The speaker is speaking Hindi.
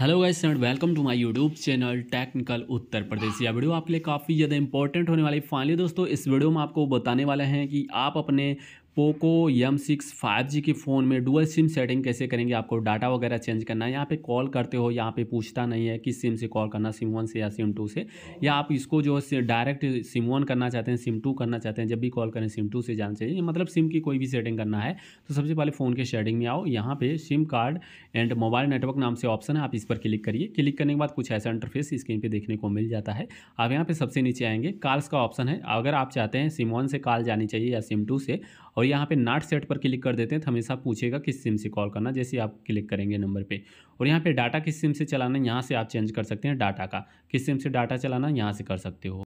hello guys and welcome to my YouTube channel technical Uttar Pradesh यह वीडियो आपके लिए काफ़ी ज़्यादा इंपॉर्टेंट होने वाली फाइनली दोस्तों इस वीडियो में आपको बताने वाले हैं कि आप अपने Poco M six five G के फ़ोन में डुअल सिम सेटिंग कैसे करेंगे आपको डाटा वगैरह चेंज करना है यहाँ पे कॉल करते हो यहाँ पे पूछता नहीं है किस सिम से कॉल करना सिम वन से या सिम टू से या आप इसको जो है डायरेक्ट सिम वन करना चाहते हैं सिम टू करना चाहते हैं जब भी कॉल करें सिम टू से जाना चाहिए मतलब सिम की कोई भी सेटिंग करना है तो सबसे पहले फ़ोन के सेटिंग में आओ यहाँ पर SIM card and mobile network नाम से ऑप्शन है आप इस पर क्लिक करिए क्लिक करने के बाद कुछ ऐसा इंटरफेस स्क्रीन पर देखने को मिल जाता है आप यहाँ पर सबसे नीचे आएंगे कार्स का ऑप्शन है अगर आप चाहते हैं सिम वन से कॉल जानी चाहिए या सिम टू से और और यहाँ पे नाट सेट पर क्लिक कर देते हैं तो हमेशा पूछेगा किस सिम से कॉल करना जैसे आप क्लिक करेंगे नंबर पे और यहाँ पे डाटा किस सिम से चलाना यहाँ से आप चेंज कर सकते हैं डाटा का किस सिम से डाटा चलाना यहाँ से कर सकते हो